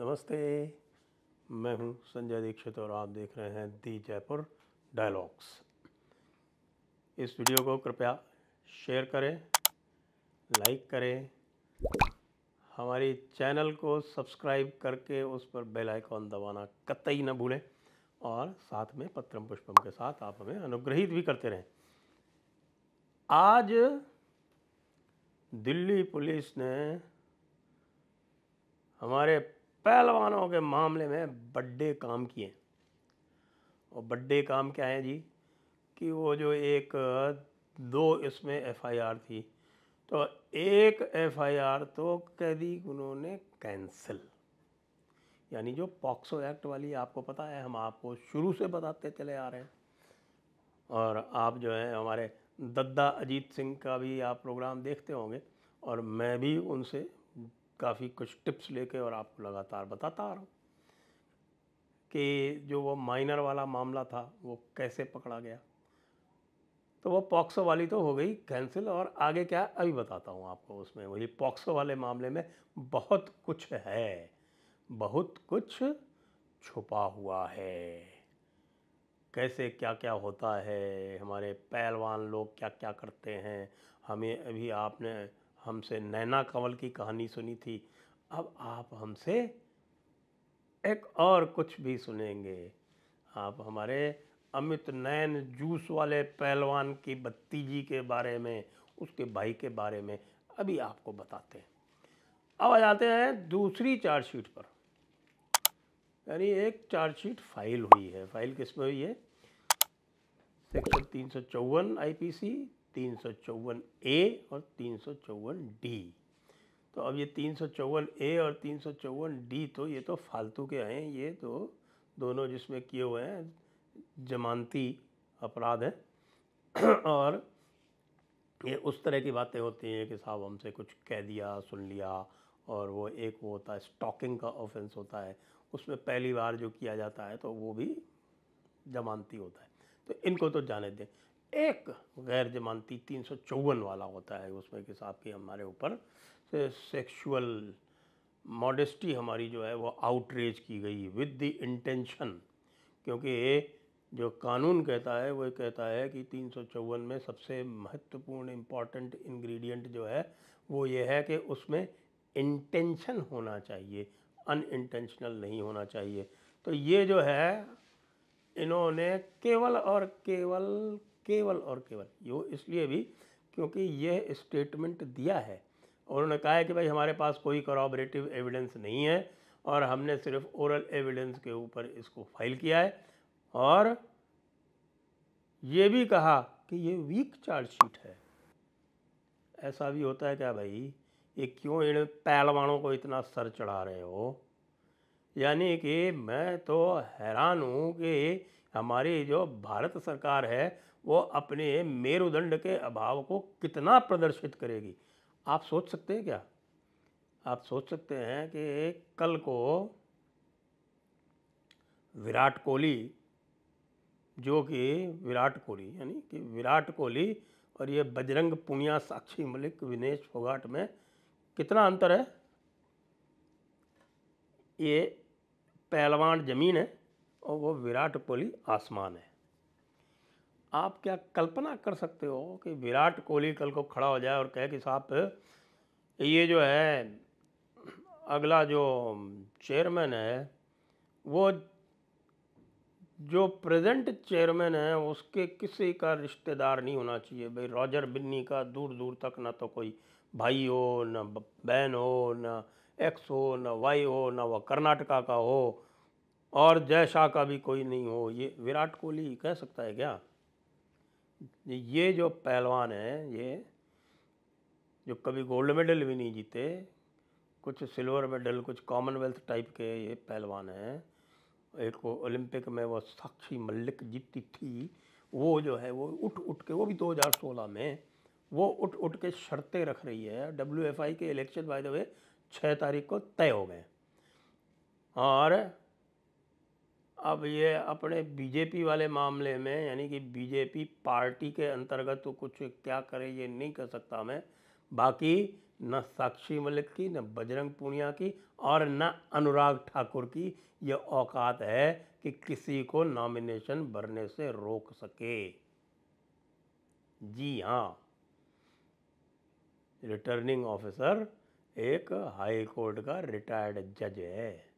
नमस्ते मैं हूं संजय दीक्षित और आप देख रहे हैं दी जयपुर डायलॉग्स इस वीडियो को कृपया शेयर करें लाइक करें हमारी चैनल को सब्सक्राइब करके उस पर बेल आइकॉन दबाना कतई ना भूलें और साथ में पत्रम पुष्पम के साथ आप हमें अनुग्रहित भी करते रहें आज दिल्ली पुलिस ने हमारे पहलवानों के मामले में बड़े काम किए और बड़े काम क्या है जी कि वो जो एक दो इसमें एफआईआर थी तो एक एफआईआर तो कह दी उन्होंने कैंसिल यानी जो पॉक्सो एक्ट वाली आपको पता है हम आपको शुरू से बताते चले आ रहे हैं और आप जो है हमारे दद्दा अजीत सिंह का भी आप प्रोग्राम देखते होंगे और मैं भी उनसे काफ़ी कुछ टिप्स लेके और आपको लगातार बताता आ रहा हूँ कि जो वो माइनर वाला मामला था वो कैसे पकड़ा गया तो वो पॉक्सो वाली तो हो गई कैंसिल और आगे क्या अभी बताता हूँ आपको उसमें वही पॉक्सो वाले मामले में बहुत कुछ है बहुत कुछ छुपा हुआ है कैसे क्या क्या होता है हमारे पहलवान लोग क्या क्या करते हैं हमें अभी आपने हमसे नैना कंवल की कहानी सुनी थी अब आप हमसे एक और कुछ भी सुनेंगे आप हमारे अमित नैन जूस वाले पहलवान की भतीजी के बारे में उसके भाई के बारे में अभी आपको बताते हैं अब आ जाते हैं दूसरी चार्जशीट पर यानी एक चार्जशीट फाइल हुई है फाइल किस में हुई है सेक्शन तीन सौ चौवन आई पी सी तीन सौ चौवन ए और तीन सौ चौवन डी तो अब ये तीन सौ चौवन ए और तीन सौ चौवन डी तो ये तो फालतू के हैं ये तो दोनों जिसमें किए हुए हैं जमानती अपराध है और ये उस तरह की बातें होती हैं कि साहब हमसे कुछ कह दिया सुन लिया और वो एक वो होता है स्टॉकिंग का ऑफेंस होता है उसमें पहली बार जो किया जाता है तो वो भी जमानती होता है तो इनको तो जाने दें एक गैर जमानती तीन सौ चौवन वाला होता है उसमें कि साहब की हमारे ऊपर से सेक्सुअल मॉडेस्टी हमारी जो है वो आउटरेज की गई विद द इंटेंशन क्योंकि जो कानून कहता है वो कहता है कि तीन सौ चौवन में सबसे महत्वपूर्ण इम्पॉर्टेंट इंग्रेडिएंट जो है वो ये है कि उसमें इंटेंशन होना चाहिए अन इंटेंशनल नहीं होना चाहिए तो ये जो है इन्होंने केवल और केवल केवल और केवल यो इसलिए भी क्योंकि यह स्टेटमेंट दिया है उन्होंने कहा है कि भाई हमारे पास कोई करॉबरेटिव एविडेंस नहीं है और हमने सिर्फ ओरल एविडेंस के ऊपर इसको फाइल किया है और ये भी कहा कि ये वीक चार्जशीट है ऐसा भी होता है क्या भाई ये क्यों इन पहलवानों को इतना सर चढ़ा रहे हो यानी कि मैं तो हैरान हूँ कि हमारी जो भारत सरकार है वो अपने मेरुदंड के अभाव को कितना प्रदर्शित करेगी आप सोच सकते हैं क्या आप सोच सकते हैं कि कल को विराट कोहली जो कि विराट कोहली यानी कि विराट कोहली और ये बजरंग पुनिया साक्षी मलिक विनेश फोगाट में कितना अंतर है ये पहलवान ज़मीन है और वो विराट कोहली आसमान है आप क्या कल्पना कर सकते हो कि विराट कोहली कल को खड़ा हो जाए और कहे कि साहब ये जो है अगला जो चेयरमैन है वो जो प्रेजेंट चेयरमैन है उसके किसी का रिश्तेदार नहीं होना चाहिए भाई रॉजर बिन्नी का दूर दूर तक ना तो कोई भाई हो ना बहन हो ना एक्स हो ना वाई हो ना वह कर्नाटका का हो और जय शाह का भी कोई नहीं हो ये विराट कोहली कह सकता है क्या ये जो पहलवान हैं ये जो कभी गोल्ड मेडल भी नहीं जीते कुछ सिल्वर मेडल कुछ कॉमनवेल्थ टाइप के ये पहलवान हैं एक को ओलंपिक में वो साक्षी मल्लिक जीती थी वो जो है वो उठ उठ के वो भी 2016 में वो उठ उठ के शर्तें रख रही है डब्ल्यू के इलेक्शन बाय द वे छः तारीख को तय हो गए और अब ये अपने बीजेपी वाले मामले में यानी कि बीजेपी पार्टी के अंतर्गत तो कुछ क्या करे ये नहीं कर सकता मैं बाकी न साक्षी मलिक की न बजरंग पूनिया की और न अनुराग ठाकुर की ये औकात है कि किसी को नॉमिनेशन भरने से रोक सके जी हाँ रिटर्निंग ऑफिसर एक हाई कोर्ट का रिटायर्ड जज है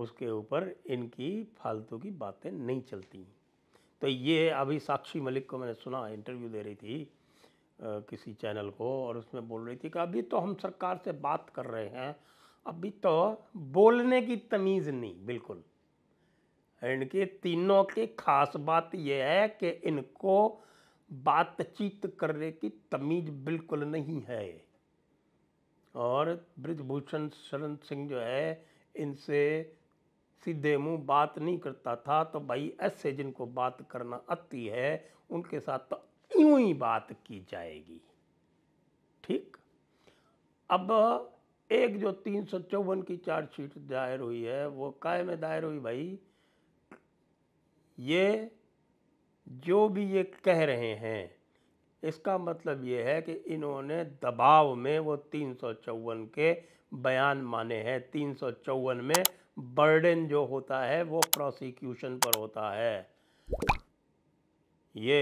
उसके ऊपर इनकी फालतू की बातें नहीं चलती तो ये अभी साक्षी मलिक को मैंने सुना इंटरव्यू दे रही थी आ, किसी चैनल को और उसमें बोल रही थी कि अभी तो हम सरकार से बात कर रहे हैं अभी तो बोलने की तमीज़ नहीं बिल्कुल इनके तीनों की खास बात यह है कि इनको बातचीत करने की तमीज बिल्कुल नहीं है और ब्रजभूषण शरण सिंह जो है इनसे सीधे मुंह बात नहीं करता था तो भाई ऐसे जिनको बात करना आती है उनके साथ तो यूं ही बात की जाएगी ठीक अब एक जो तीन सौ चौवन की चार्जशीट दायर हुई है वो काय में दायर हुई भाई ये जो भी ये कह रहे हैं इसका मतलब ये है कि इन्होंने दबाव में वो तीन सौ चौवन के बयान माने हैं तीन सौ चौवन में बर्डन जो होता है वो प्रोसिक्यूशन पर होता है ये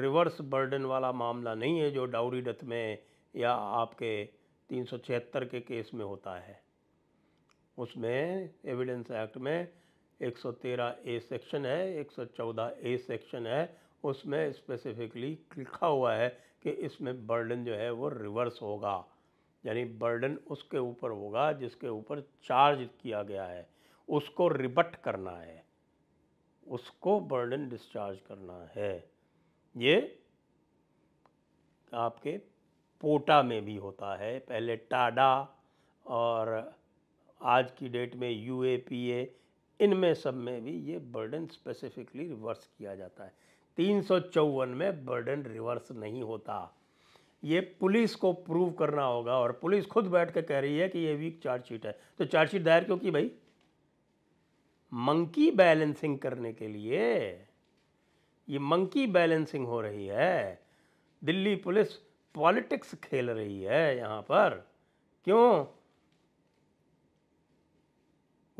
रिवर्स बर्डन वाला मामला नहीं है जो डाउरी डथ में या आपके तीन के केस में होता है उसमें एविडेंस एक्ट में 113 ए सेक्शन है 114 ए सेक्शन है उसमें स्पेसिफिकली लिखा हुआ है कि इसमें बर्डन जो है वो रिवर्स होगा यानी बर्डन उसके ऊपर होगा जिसके ऊपर चार्ज किया गया है उसको रिबट करना है उसको बर्डन डिस्चार्ज करना है ये आपके पोटा में भी होता है पहले टाडा और आज की डेट में यू ए पी ए इनमें सब में भी ये बर्डन स्पेसिफिकली रिवर्स किया जाता है तीन सौ चौवन में बर्डन रिवर्स नहीं होता ये पुलिस को प्रूव करना होगा और पुलिस खुद बैठ कर कह रही है कि ये वीक चार्जशीट है तो चार्जशीट दायर क्यों की भाई मंकी बैलेंसिंग करने के लिए ये मंकी बैलेंसिंग हो रही है दिल्ली पुलिस पॉलिटिक्स खेल रही है यहाँ पर क्यों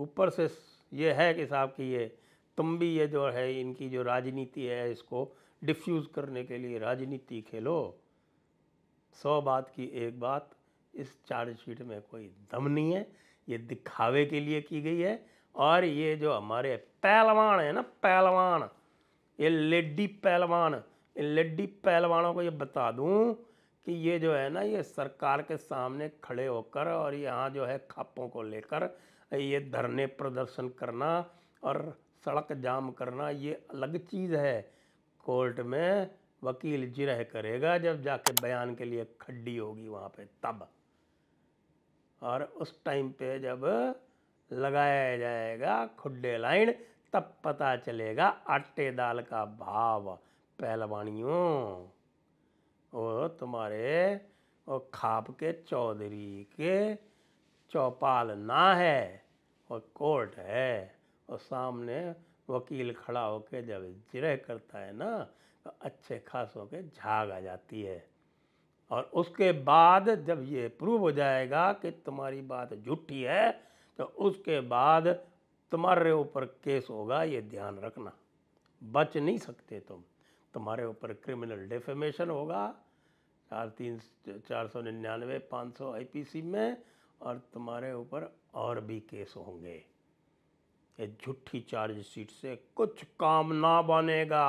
ऊपर से ये है कि साहब की ये तुम भी ये जो है इनकी जो राजनीति है इसको डिफ्यूज़ करने के लिए राजनीति खेलो सौ बात की एक बात इस चार्जशीट में कोई दम नहीं है ये दिखावे के लिए की गई है और ये जो हमारे पहलवान है ना पहलवान ये लेडी पहलवान इन लेडी पहलवानों को ये बता दूं कि ये जो है ना ये सरकार के सामने खड़े होकर और यहाँ जो है खापों को लेकर ये धरने प्रदर्शन करना और सड़क जाम करना ये अलग चीज़ है कोर्ट में वकील जिरह करेगा जब जाके बयान के लिए खड्डी होगी वहाँ पे तब और उस टाइम पे जब लगाया जाएगा खुडे लाइन तब पता चलेगा आटे दाल का भाव पहलवानियों और तुम्हारे और खाप के चौधरी के चौपाल ना है और कोर्ट है और सामने वकील खड़ा होकर जब जिरह करता है ना तो अच्छे हो के झाग आ जाती है और उसके बाद जब ये प्रूव हो जाएगा कि तुम्हारी बात झूठी है तो उसके बाद तुम्हारे ऊपर केस होगा ये ध्यान रखना बच नहीं सकते तुम तुम्हारे ऊपर क्रिमिनल डेफेमेशन होगा चार तीन चार सौ निन्यानवे पाँच सौ आई पी सी में और तुम्हारे ऊपर और भी केस होंगे ये झूठी चार्जशीट से कुछ काम ना बनेगा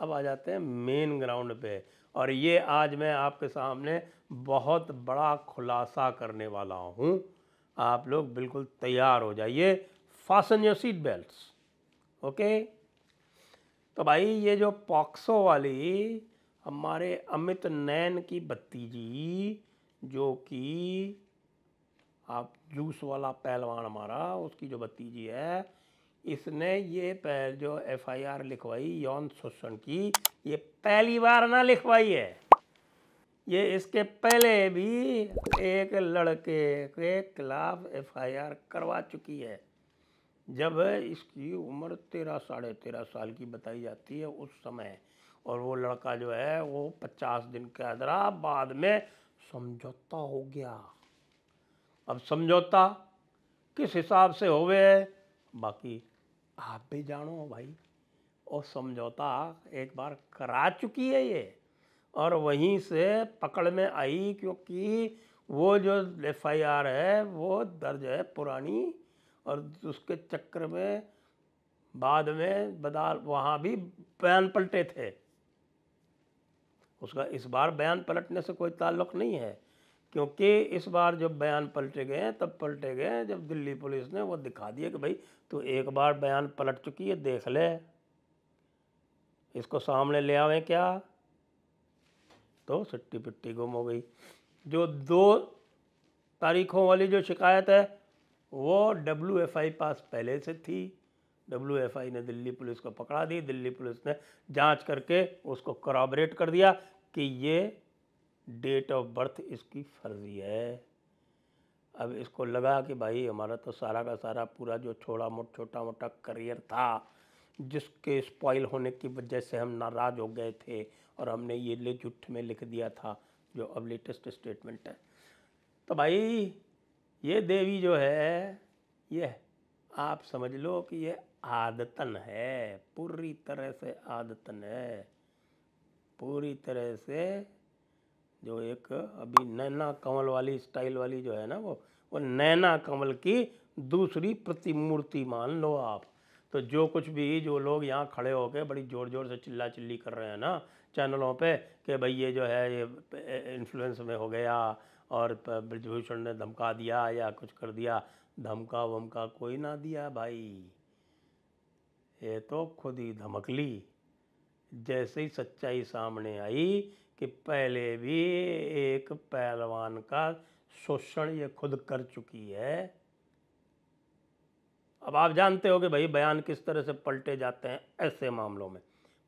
अब आ जाते हैं मेन ग्राउंड पे और ये आज मैं आपके सामने बहुत बड़ा खुलासा करने वाला हूँ आप लोग बिल्कुल तैयार हो जाइए fasten your seat belt okay तो भाई ये जो पॉक्सो वाली हमारे अमित नैन की भतीजी जो कि आप जूस वाला पहलवान हमारा उसकी जो भतीजी है इसने ये पहल जो एफआईआर लिखवाई यौन शोषण की ये पहली बार ना लिखवाई है ये इसके पहले भी एक लड़के के खिलाफ एफआईआर करवा चुकी है जब इसकी उम्र तेरह साढ़े तेरह साल की बताई जाती है उस समय और वो लड़का जो है वो पचास दिन के अदरा बाद में समझौता हो गया अब समझौता किस हिसाब से होवे गए बाकी आप भी जानो भाई और समझौता एक बार करा चुकी है ये और वहीं से पकड़ में आई क्योंकि वो जो एफ आई आर है वो दर्ज है पुरानी और उसके चक्कर में बाद में बदाल वहाँ भी बयान पलटे थे उसका इस बार बयान पलटने से कोई ताल्लुक नहीं है क्योंकि इस बार जब बयान पलटे गए तब पलटे गए जब दिल्ली पुलिस ने वो दिखा दिया कि भाई तू एक बार बयान पलट चुकी है देख ले इसको सामने ले आवे क्या तो सट्टी पिट्टी गुम हो गई जो दो तारीखों वाली जो शिकायत है वो डब्ल्यू एफ आई पास पहले से थी डब्ल्यू एफ आई ने दिल्ली पुलिस को पकड़ा दी दिल्ली पुलिस ने जांच करके उसको कराबरेट कर दिया कि ये डेट ऑफ बर्थ इसकी फर्जी है अब इसको लगा कि भाई हमारा तो सारा का सारा पूरा जो छोड़ा मोट छोटा मोटा करियर था जिसके स्पॉइल होने की वजह से हम नाराज़ हो गए थे और हमने ये ले झूठ में लिख दिया था जो अब लेटेस्ट स्टेटमेंट है तो भाई ये देवी जो है ये आप समझ लो कि ये आदतन है पूरी तरह से आदतन है पूरी तरह से जो एक अभी नैना कंवल वाली स्टाइल वाली जो है ना वो वो नैना कंवल की दूसरी प्रतिमूर्ति मान लो आप तो जो कुछ भी जो लोग यहाँ खड़े होकर बड़ी ज़ोर ज़ोर से चिल्ला चिल्ली कर रहे हैं ना चैनलों पे कि भाई ये जो है ये इन्फ्लुएंस में हो गया और ब्रजभूषण ने धमका दिया या कुछ कर दिया धमका वमका कोई ना दिया भाई ये तो खुद ही धमक ली जैसे ही सच्चाई सामने आई कि पहले भी एक पहलवान का शोषण ये खुद कर चुकी है अब आप जानते हो कि भाई बयान किस तरह से पलटे जाते हैं ऐसे मामलों में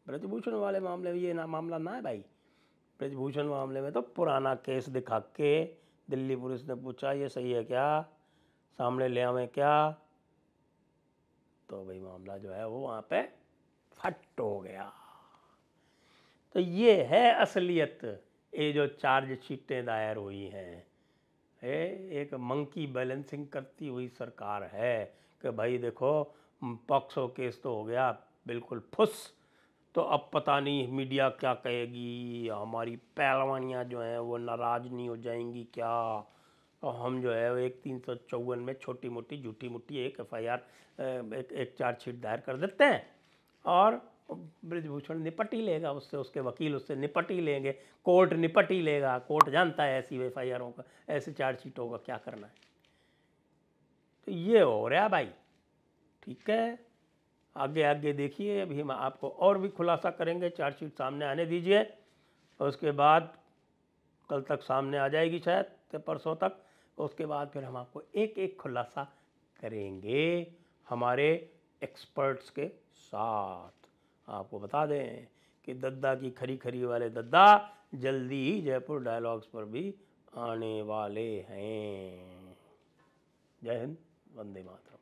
ब्रजभूषण वाले मामले में ये ना मामला ना है भाई ब्रजभूषण मामले में तो पुराना केस दिखा के दिल्ली पुलिस ने पूछा ये सही है क्या सामने ले आवे क्या तो भाई मामला जो है वो वहाँ पे फट हो गया तो ये है असलियत ये जो चार्ज शीटें दायर हुई हैं एक मंकी बैलेंसिंग करती हुई सरकार है कि भाई देखो पॉक्सो केस तो हो गया बिल्कुल फुस तो अब पता नहीं मीडिया क्या कहेगी हमारी पहलवानियाँ जो हैं वो नाराज़ नहीं हो जाएंगी क्या तो हम जो है एक तीन सौ चौवन में छोटी मोटी झूठी मोटी एक एफ आई आर एक, एक चार्जशीट दायर कर देते हैं और ब्रजभूषण निपट ही लेगा उससे उसके वकील उससे निपट ही लेंगे कोर्ट निपट ही लेगा कोर्ट जानता है ऐसी एफ आई आरों का ऐसे चार्जशीटों का क्या करना है तो ये हो रहा भाई ठीक है आगे आगे देखिए अभी हम आपको और भी खुलासा करेंगे चार्जशीट सामने आने दीजिए और उसके बाद कल तक सामने आ जाएगी शायद परसों तक उसके बाद फिर हम आपको एक एक खुलासा करेंगे हमारे एक्सपर्ट्स के साथ आपको बता दें कि दद्दा की खरी खरी वाले दद्दा जल्दी ही जयपुर डायलॉग्स पर भी आने वाले हैं जय हिंद वंदे मातरम